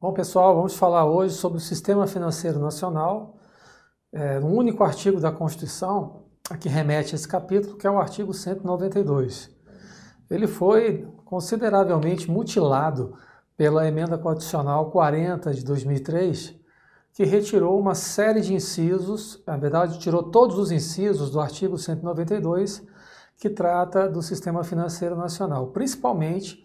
Bom, pessoal, vamos falar hoje sobre o Sistema Financeiro Nacional, é, um único artigo da Constituição que remete a esse capítulo, que é o artigo 192. Ele foi consideravelmente mutilado pela Emenda Constitucional 40 de 2003, que retirou uma série de incisos, na verdade, tirou todos os incisos do artigo 192, que trata do sistema financeiro nacional, principalmente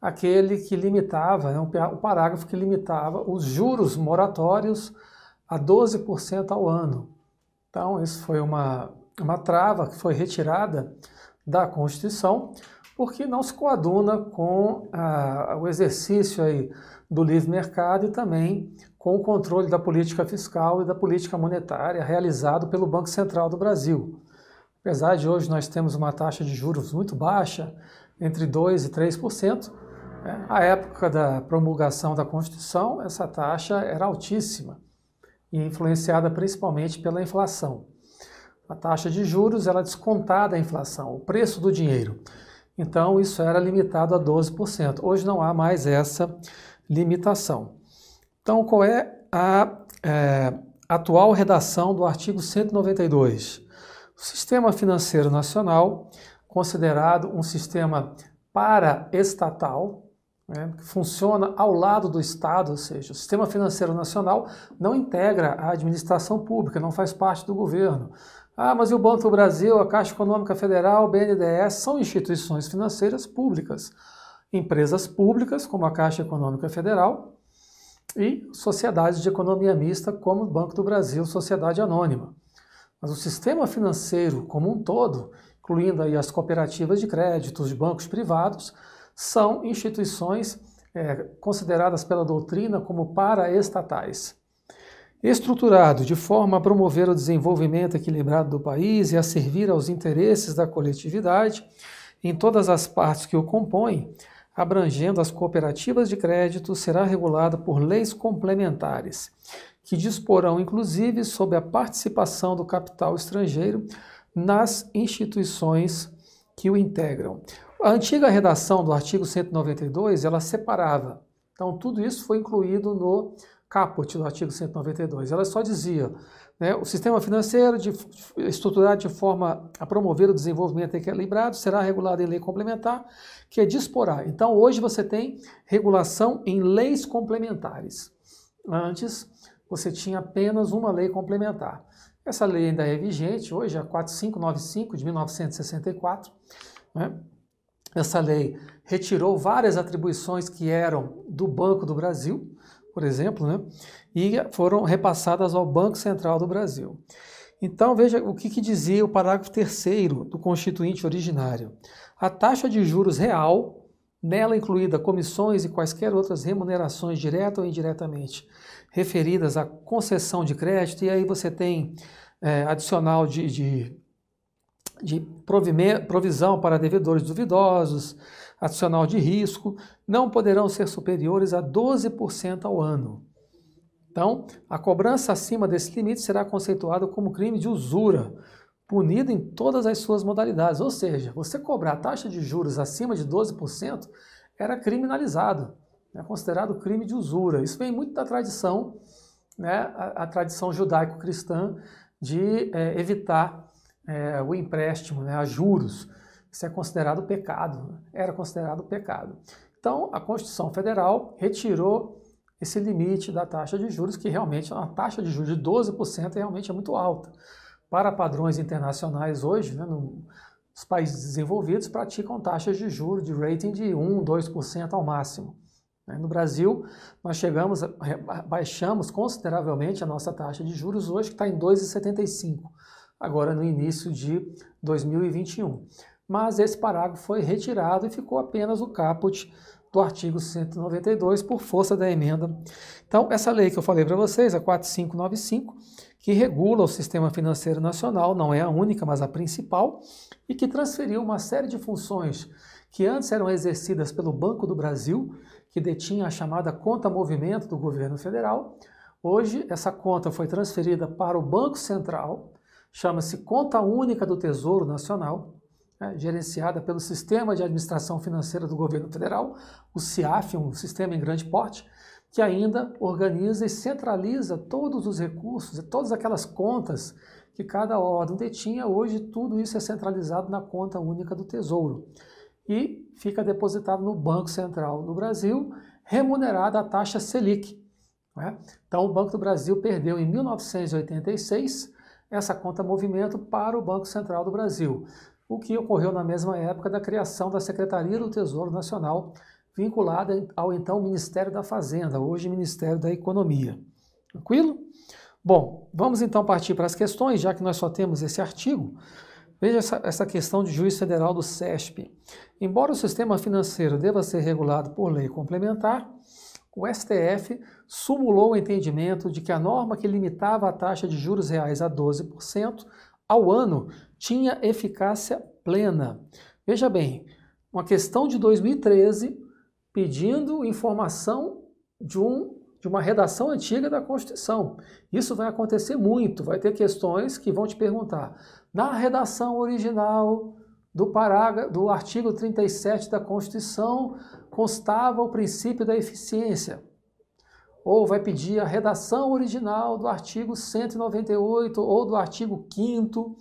aquele que limitava, né, o parágrafo que limitava os juros moratórios a 12% ao ano. Então, isso foi uma, uma trava que foi retirada da Constituição, porque não se coaduna com ah, o exercício aí do livre mercado e também com o controle da política fiscal e da política monetária realizado pelo Banco Central do Brasil. Apesar de hoje nós temos uma taxa de juros muito baixa, entre 2% e 3%, né? à época da promulgação da Constituição, essa taxa era altíssima e influenciada principalmente pela inflação. A taxa de juros ela é descontada a inflação, o preço do dinheiro. Então, isso era limitado a 12%. Hoje não há mais essa limitação. Então, qual é a é, atual redação do artigo 192? O sistema financeiro nacional, considerado um sistema paraestatal, né, que funciona ao lado do Estado, ou seja, o sistema financeiro nacional não integra a administração pública, não faz parte do governo ah, mas e o Banco do Brasil, a Caixa Econômica Federal, o BNDES são instituições financeiras públicas, empresas públicas como a Caixa Econômica Federal e sociedades de economia mista como o Banco do Brasil, sociedade anônima. Mas o sistema financeiro como um todo, incluindo aí as cooperativas de crédito, os bancos privados, são instituições é, consideradas pela doutrina como paraestatais estruturado de forma a promover o desenvolvimento equilibrado do país e a servir aos interesses da coletividade em todas as partes que o compõem, abrangendo as cooperativas de crédito, será regulada por leis complementares, que disporão inclusive sobre a participação do capital estrangeiro nas instituições que o integram. A antiga redação do artigo 192, ela separava. Então tudo isso foi incluído no caput do artigo 192. Ela só dizia: né, o sistema financeiro de, estruturado de forma a promover o desenvolvimento equilibrado será regulado em lei complementar, que é disporá. Então, hoje você tem regulação em leis complementares. Antes, você tinha apenas uma lei complementar. Essa lei ainda é vigente hoje, a 4595 de 1964. Né? Essa lei retirou várias atribuições que eram do Banco do Brasil por exemplo, né? e foram repassadas ao Banco Central do Brasil. Então veja o que, que dizia o parágrafo 3 do constituinte originário. A taxa de juros real nela incluída comissões e quaisquer outras remunerações direta ou indiretamente referidas à concessão de crédito, e aí você tem é, adicional de, de, de provisão para devedores duvidosos, adicional de risco não poderão ser superiores a 12% ao ano. Então, a cobrança acima desse limite será conceituada como crime de usura, punido em todas as suas modalidades. Ou seja, você cobrar taxa de juros acima de 12% era criminalizado, né, considerado crime de usura. Isso vem muito da tradição, né, a, a tradição judaico-cristã de é, evitar é, o empréstimo né, a juros. Isso é considerado pecado, né? era considerado pecado. Então, a Constituição Federal retirou esse limite da taxa de juros, que realmente é uma taxa de juros de 12% realmente é muito alta. Para padrões internacionais hoje, né, no, os países desenvolvidos praticam taxas de juros de rating de 1, 2% ao máximo. Né? No Brasil, nós chegamos, baixamos consideravelmente a nossa taxa de juros hoje, que está em 2,75, agora no início de 2021 mas esse parágrafo foi retirado e ficou apenas o caput do artigo 192 por força da emenda. Então, essa lei que eu falei para vocês, a 4595, que regula o sistema financeiro nacional, não é a única, mas a principal, e que transferiu uma série de funções que antes eram exercidas pelo Banco do Brasil, que detinha a chamada conta movimento do governo federal. Hoje, essa conta foi transferida para o Banco Central, chama-se Conta Única do Tesouro Nacional, né, gerenciada pelo Sistema de Administração Financeira do Governo Federal, o CIAF, um sistema em grande porte, que ainda organiza e centraliza todos os recursos, todas aquelas contas que cada ordem detinha. Hoje, tudo isso é centralizado na conta única do Tesouro e fica depositado no Banco Central do Brasil, remunerado à taxa Selic. Né? Então, o Banco do Brasil perdeu em 1986 essa conta movimento para o Banco Central do Brasil o que ocorreu na mesma época da criação da Secretaria do Tesouro Nacional, vinculada ao então Ministério da Fazenda, hoje Ministério da Economia. Tranquilo? Bom, vamos então partir para as questões, já que nós só temos esse artigo. Veja essa, essa questão de juiz federal do SESP. Embora o sistema financeiro deva ser regulado por lei complementar, o STF sumulou o entendimento de que a norma que limitava a taxa de juros reais a 12% ao ano tinha eficácia plena. Veja bem, uma questão de 2013 pedindo informação de, um, de uma redação antiga da Constituição. Isso vai acontecer muito, vai ter questões que vão te perguntar. Na redação original do, parágrafo, do artigo 37 da Constituição, constava o princípio da eficiência ou vai pedir a redação original do artigo 198 ou do artigo 5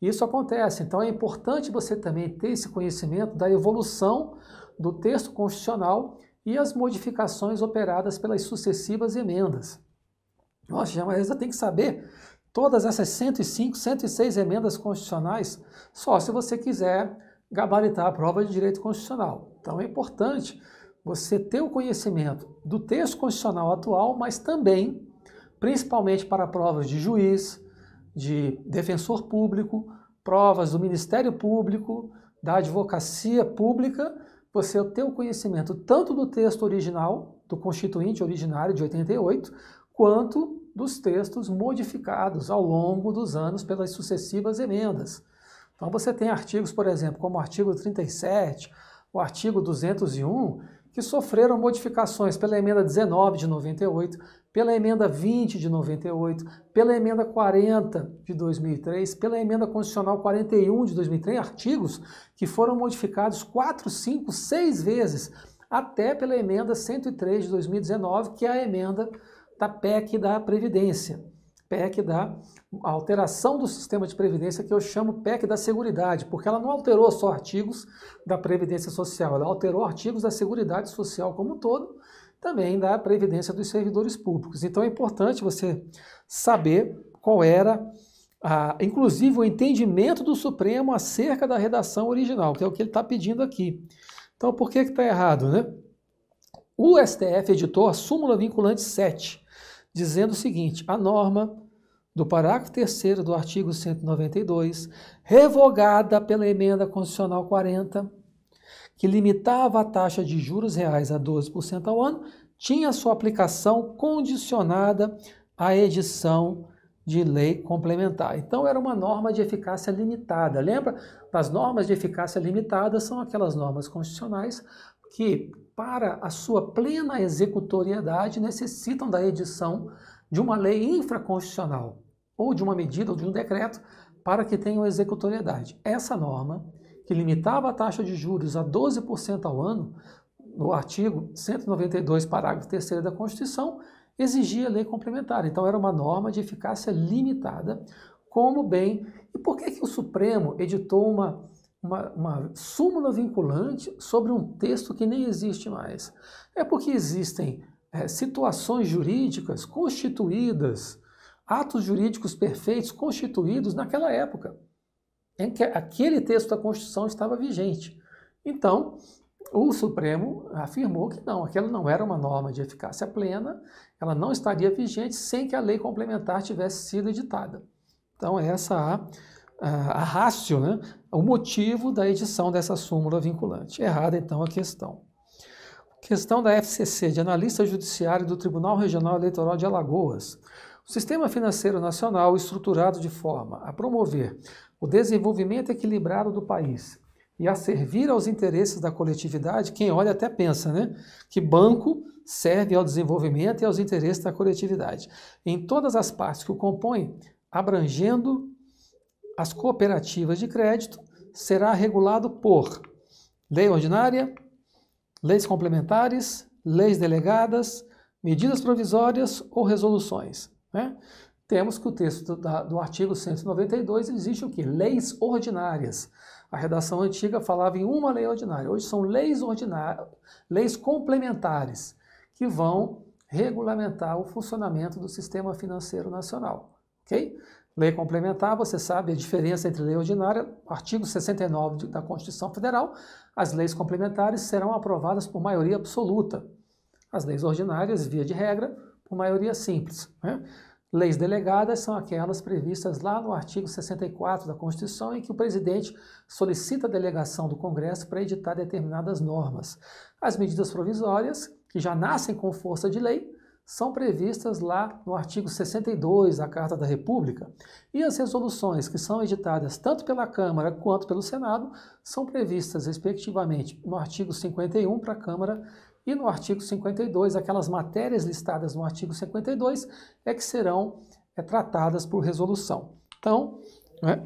isso acontece. Então é importante você também ter esse conhecimento da evolução do texto constitucional e as modificações operadas pelas sucessivas emendas. Nossa, mas você tem que saber todas essas 105, 106 emendas constitucionais só se você quiser gabaritar a prova de direito constitucional. Então é importante você ter o conhecimento do texto constitucional atual, mas também, principalmente para provas de juiz, de defensor público, provas do Ministério Público, da advocacia pública, você ter o conhecimento tanto do texto original, do constituinte originário de 88, quanto dos textos modificados ao longo dos anos pelas sucessivas emendas. Então você tem artigos, por exemplo, como o artigo 37, o artigo 201, que sofreram modificações pela emenda 19 de 98, pela emenda 20 de 98, pela emenda 40 de 2003, pela emenda constitucional 41 de 2003, artigos que foram modificados 4, 5, 6 vezes, até pela emenda 103 de 2019, que é a emenda da PEC da Previdência. PEC da alteração do sistema de previdência, que eu chamo PEC da Seguridade, porque ela não alterou só artigos da Previdência Social, ela alterou artigos da Seguridade Social como um todo, também da Previdência dos Servidores Públicos. Então é importante você saber qual era, a, inclusive, o entendimento do Supremo acerca da redação original, que é o que ele está pedindo aqui. Então por que está errado, né? O STF editou a súmula vinculante 7, dizendo o seguinte: a norma do parágrafo 3 do artigo 192, revogada pela emenda constitucional 40, que limitava a taxa de juros reais a 12% ao ano, tinha sua aplicação condicionada à edição de lei complementar. Então era uma norma de eficácia limitada. Lembra? As normas de eficácia limitada são aquelas normas constitucionais que, para a sua plena executoriedade, necessitam da edição de uma lei infraconstitucional ou de uma medida ou de um decreto para que tenham executoriedade. Essa norma, que limitava a taxa de juros a 12% ao ano, no artigo 192, parágrafo 3 da Constituição, exigia lei complementar. Então, era uma norma de eficácia limitada, como bem. E por que, que o Supremo editou uma, uma, uma súmula vinculante sobre um texto que nem existe mais? É porque existem é, situações jurídicas constituídas atos jurídicos perfeitos constituídos naquela época, em que aquele texto da Constituição estava vigente. Então, o Supremo afirmou que não, aquela não era uma norma de eficácia plena, ela não estaria vigente sem que a lei complementar tivesse sido editada. Então, essa a, a, rácio, né? o motivo da edição dessa súmula vinculante. Errada, então, a questão. Questão da FCC, de analista judiciário do Tribunal Regional Eleitoral de Alagoas. O sistema financeiro nacional estruturado de forma a promover o desenvolvimento equilibrado do país e a servir aos interesses da coletividade, quem olha até pensa, né? Que banco serve ao desenvolvimento e aos interesses da coletividade. Em todas as partes que o compõem, abrangendo as cooperativas de crédito, será regulado por lei ordinária, leis complementares, leis delegadas, medidas provisórias ou resoluções. Né? Temos que o texto da, do artigo 192 existe o que? Leis ordinárias. A redação antiga falava em uma lei ordinária. Hoje são leis ordinárias, leis complementares que vão regulamentar o funcionamento do sistema financeiro nacional, ok? Lei complementar, você sabe a diferença entre lei ordinária, artigo 69 da Constituição Federal, as leis complementares serão aprovadas por maioria absoluta. As leis ordinárias, via de regra, com maioria simples. Né? Leis delegadas são aquelas previstas lá no artigo 64 da Constituição, em que o presidente solicita a delegação do Congresso para editar determinadas normas. As medidas provisórias, que já nascem com força de lei, são previstas lá no artigo 62 da Carta da República, e as resoluções que são editadas tanto pela Câmara quanto pelo Senado são previstas, respectivamente, no artigo 51 para a Câmara e no artigo 52, aquelas matérias listadas no artigo 52 é que serão é, tratadas por resolução. Então, né,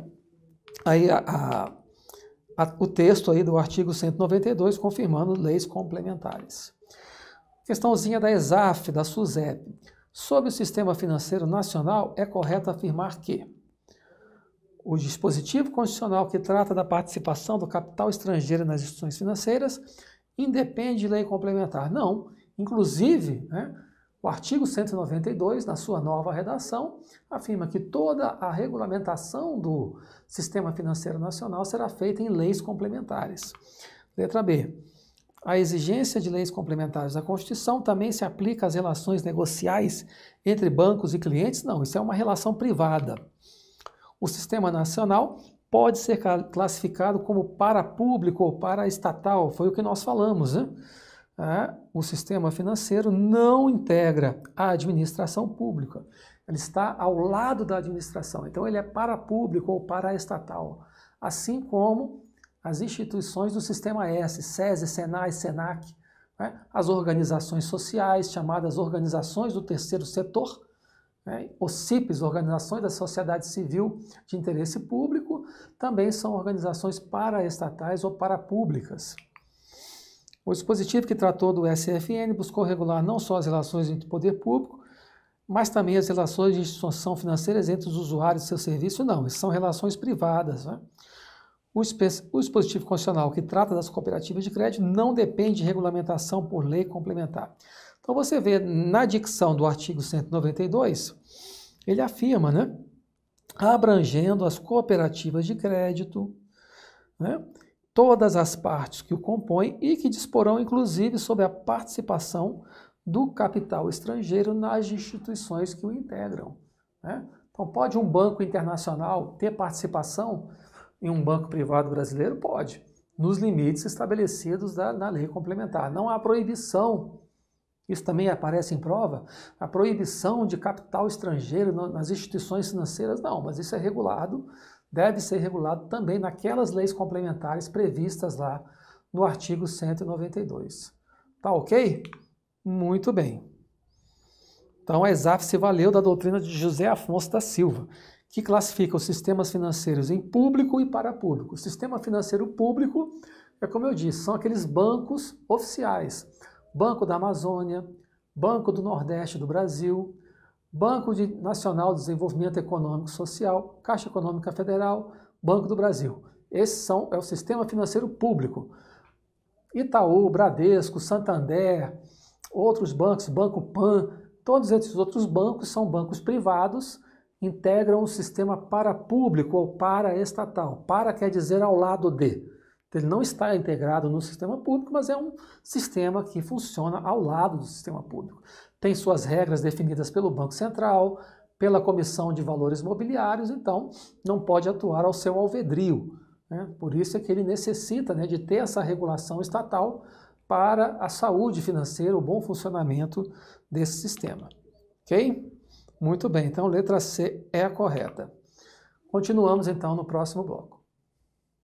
aí a, a, a, o texto aí do artigo 192 confirmando leis complementares. Questãozinha da ESAF, da SUSEP. Sobre o Sistema Financeiro Nacional, é correto afirmar que o dispositivo constitucional que trata da participação do capital estrangeiro nas instituições financeiras independe de lei complementar. Não. Inclusive, né, o artigo 192, na sua nova redação, afirma que toda a regulamentação do sistema financeiro nacional será feita em leis complementares. Letra B. A exigência de leis complementares à Constituição também se aplica às relações negociais entre bancos e clientes? Não, isso é uma relação privada. O sistema nacional pode ser classificado como para público ou para estatal, foi o que nós falamos. Né? É, o sistema financeiro não integra a administração pública, ele está ao lado da administração, então ele é para público ou para estatal, assim como as instituições do Sistema S, SESI, SENAI, SENAC, né? as organizações sociais, chamadas organizações do terceiro setor, né? OCIPs, organizações da sociedade civil de interesse público, também são organizações paraestatais ou parapúblicas. O dispositivo que tratou do SFN buscou regular não só as relações entre o poder público, mas também as relações de instituição financeira entre os usuários e seu serviço, não. São relações privadas. Né? O dispositivo constitucional que trata das cooperativas de crédito não depende de regulamentação por lei complementar. Então você vê na dicção do artigo 192, ele afirma, né, abrangendo as cooperativas de crédito, né, todas as partes que o compõem e que disporão inclusive sobre a participação do capital estrangeiro nas instituições que o integram. Né? Então pode um banco internacional ter participação em um banco privado brasileiro? Pode, nos limites estabelecidos da, na lei complementar. Não há proibição. Isso também aparece em prova? A proibição de capital estrangeiro nas instituições financeiras? Não, mas isso é regulado, deve ser regulado também naquelas leis complementares previstas lá no artigo 192. Tá ok? Muito bem. Então a é ESAF se valeu da doutrina de José Afonso da Silva que classifica os sistemas financeiros em público e para público. O sistema financeiro público é como eu disse, são aqueles bancos oficiais: Banco da Amazônia, Banco do Nordeste do Brasil, Banco de Nacional de Desenvolvimento Econômico e Social, Caixa Econômica Federal, Banco do Brasil. Esse são, é o sistema financeiro público. Itaú, Bradesco, Santander, outros bancos, Banco Pan, todos esses outros bancos são bancos privados integram um sistema para público ou para estatal, Para quer dizer ao lado de. Então, ele não está integrado no sistema público, mas é um sistema que funciona ao lado do sistema público. Tem suas regras definidas pelo Banco Central, pela Comissão de Valores Mobiliários, então não pode atuar ao seu alvedrio. Né? Por isso é que ele necessita né, de ter essa regulação estatal para a saúde financeira, o bom funcionamento desse sistema. Ok? Muito bem, então letra C é a correta. Continuamos então no próximo bloco.